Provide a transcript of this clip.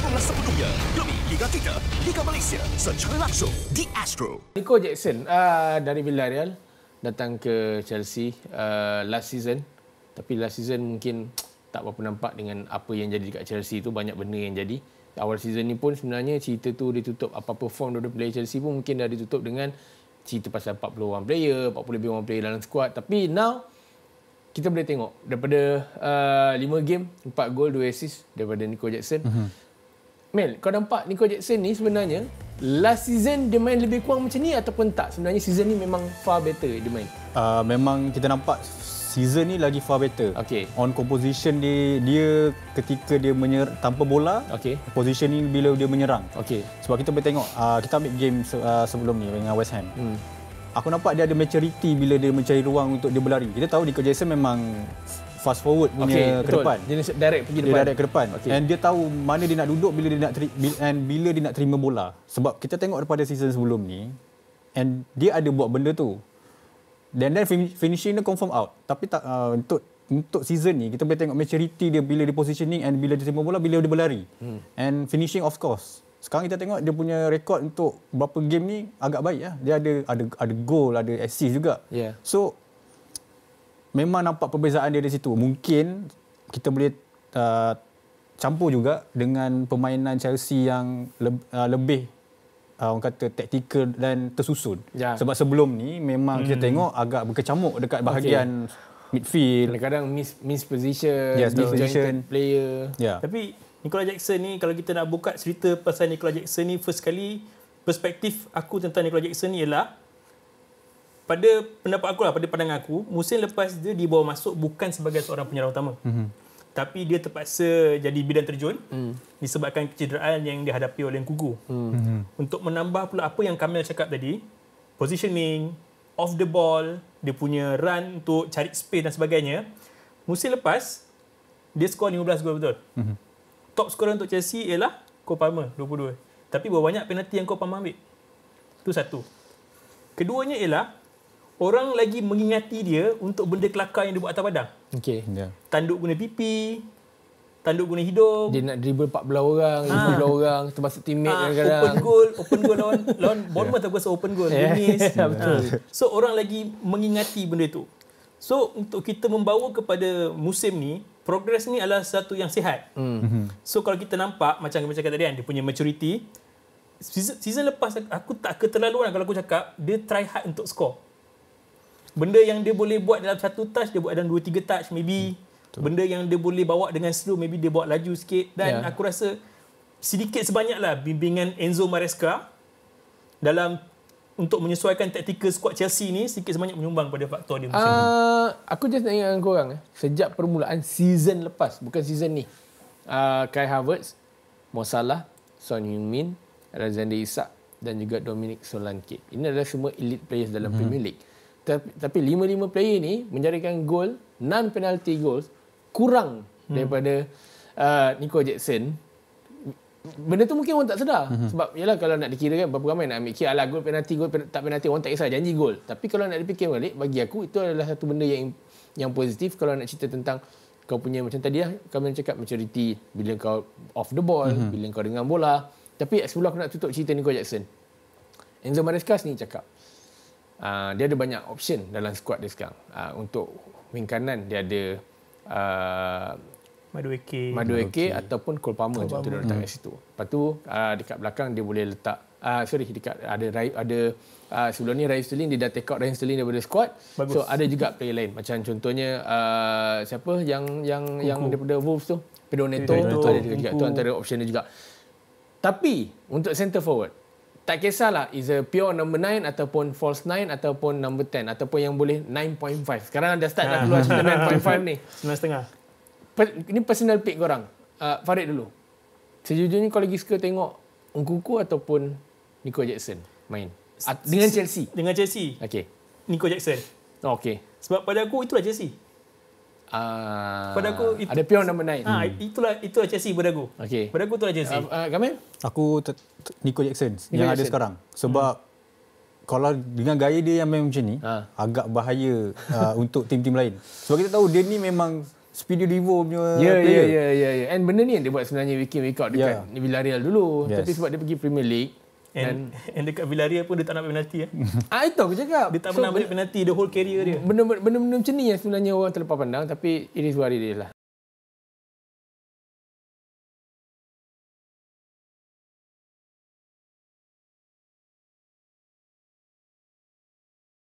sebelah sepenuhnya demi Liga Tiga Liga Malaysia secara langsung di Astro. Nico Jackson uh, dari Villarreal datang ke Chelsea uh, last season. Tapi last season mungkin tak berapa nampak dengan apa yang jadi dekat Chelsea tu. Banyak benda yang jadi. Awal season ni pun sebenarnya cerita tu ditutup apa-apa form daripada player Chelsea pun mungkin dah ditutup dengan cerita pasal 40 orang player, 40 lebih orang player dalam skuad. Tapi now, kita boleh tengok daripada uh, ah, 5 game, 4 gol, 2 assist daripada Nico Jackson. Uh-huh. Mel, kau nampak Nico Jackson ni sebenarnya last season dia main lebih kurang macam ni ataupun tak? Sebenarnya season ni memang far better dia main. Uh, memang kita nampak season ni lagi far better. Okay. On composition dia, dia ketika dia menyerang tanpa bola, okay. position ni bila dia menyerang. Okay. Sebab kita boleh tengok, uh, kita ambil game uh, sebelum ni dengan West Ham. Hmm. Aku nampak dia ada maturity bila dia mencari ruang untuk dia berlari. Kita tahu Nico Jackson memang fast forward punya okay, ke depan. Dia direct pergi depan. direct ke depan. Okay. And dia tahu mana dia nak duduk bila dia nak teri- and bila dia nak terima bola. Sebab kita tengok daripada season sebelum ni and dia ada buat benda tu. Then then finishing dia confirm out. Tapi tak uh, untuk untuk season ni kita boleh tengok maturity dia bila di positioning and bila dia terima bola bila dia berlari. Hmm. And finishing of course. Sekarang kita tengok dia punya rekod untuk berapa game ni agak baik ya. Dia ada ada ada goal, ada assist juga. Yeah. So memang nampak perbezaan dia di situ. Mungkin kita boleh uh, campur juga dengan permainan Chelsea yang le- uh, lebih uh, orang kata taktikal dan tersusun. Ya. Sebab sebelum ni memang hmm. kita tengok agak berkecamuk dekat bahagian okay. midfield. Kadang-kadang miss miss position, yes, miss position player. Yeah. Tapi Nicola Jackson ni kalau kita nak buka cerita pasal Nicola Jackson ni first kali perspektif aku tentang Nicola Jackson ni ialah pada pendapat aku lah, pada pandangan aku, musim lepas dia dibawa masuk bukan sebagai seorang penyerang utama. Mm-hmm. Tapi dia terpaksa jadi bidan terjun mm. disebabkan kecederaan yang dihadapi oleh Kugu. Mm-hmm. Mhm. Untuk menambah pula apa yang Kamil cakap tadi, positioning, off the ball, dia punya run untuk cari space dan sebagainya. Musim lepas, dia skor 15 gol betul. Mm-hmm. Top skor untuk Chelsea ialah kopama 22. Tapi berapa banyak penalti yang kopama Palmer ambil? Itu satu. Keduanya ialah orang lagi mengingati dia untuk benda kelakar yang dia buat atas padang. Okey. Yeah. Tanduk guna pipi, tanduk guna hidung. Dia nak dribble 14 orang, ha. Ah. 15 orang, termasuk teammate ha. kadang-kadang. Open goal, open goal lawan, lawan ya. Bournemouth yeah. aku rasa open goal. Yeah. Yeah, betul. Ha. So orang lagi mengingati benda itu. So untuk kita membawa kepada musim ni, progres ni adalah satu yang sihat. Mm-hmm. So kalau kita nampak macam macam kata tadi kan, dia punya maturity, Season, season lepas aku tak keterlaluan lah kalau aku cakap dia try hard untuk score benda yang dia boleh buat dalam satu touch dia buat dalam dua tiga touch maybe hmm. benda yang dia boleh bawa dengan slow maybe dia buat laju sikit dan yeah. aku rasa sedikit sebanyaklah bimbingan Enzo Maresca dalam untuk menyesuaikan taktikal squad Chelsea ni sikit sebanyak menyumbang pada faktor dia uh, macam ah, aku just nak ingatkan korang eh. sejak permulaan season lepas bukan season ni uh, Kai Havertz Mo Salah Son Heung-min Alexander Isak dan juga Dominic Solanke ini adalah semua elite players dalam hmm. Premier League tapi lima-lima player ni menjadikan gol non penalty goals kurang hmm. daripada uh, Nico Jackson benda tu mungkin orang tak sedar hmm. sebab yalah kalau nak dikira kan berapa ramai nak ambil kira lah gol penalty gol pen, tak penalty orang tak kisah janji gol tapi kalau nak dipikir balik bagi aku itu adalah satu benda yang yang positif kalau nak cerita tentang kau punya macam tadi lah kau punya cakap maturity bila kau off the ball hmm. bila kau dengan bola tapi sebelum aku nak tutup cerita Nico Jackson Enzo Mariscas ni cakap uh, dia ada banyak option dalam squad dia sekarang. Uh, untuk wing kanan dia ada uh, Madueke. Madueke okay. ataupun Cole Palmer Cole Palmer. letak kat hmm. situ. Lepas tu uh, dekat belakang dia boleh letak uh, sorry dekat ada ada uh, sebelum ni Ryan Sterling dia dah take out Ryan Sterling daripada squad. Bagus. So ada juga player lain macam contohnya uh, siapa yang yang Kuku. yang daripada Wolves tu Pedro Neto, Pedro antara option dia juga. Tapi untuk centre forward tak kisahlah is a pure number 9 ataupun false 9 ataupun number 10 ataupun yang boleh 9.5. Sekarang dah start dah ah. keluar cerita 9.5 ni. 9.5. Per, ini personal pick orang. Uh, ah, Farid dulu. Sejujurnya kau lagi suka tengok Nkuku ataupun Nico Jackson main? Dengan Chelsea? Dengan Chelsea. Okey. Nico Jackson. Oh, okay. Sebab pada aku itulah Chelsea. Uh, pada aku itu, ada pion nama naik. Ha, itulah itu aja Chelsea pada aku. Okey. Pada aku tu aja Uh, uh, Aku ter- ter- Nico Jackson Nico yang Jackson. ada sekarang. Hmm. Sebab hmm. kalau dengan gaya dia yang main macam ni uh. agak bahaya uh, untuk tim-tim lain. Sebab kita tahu dia ni memang Speedy Devo punya yeah, ya, player. Ya, yeah, ya, yeah, ya. Yeah, yeah. And benda ni yang dia buat sebenarnya week in, week out dekat yeah. Villarreal dulu. Yes. Tapi sebab dia pergi Premier League, And, and, and dekat Villarreal pun dia tak nak ambil penalti. Eh? ah, itu aku cakap. Dia tak so, pernah ambil penalti the whole career dia. Benda-benda macam ni yang sebenarnya orang terlepas pandang tapi it is what it lah.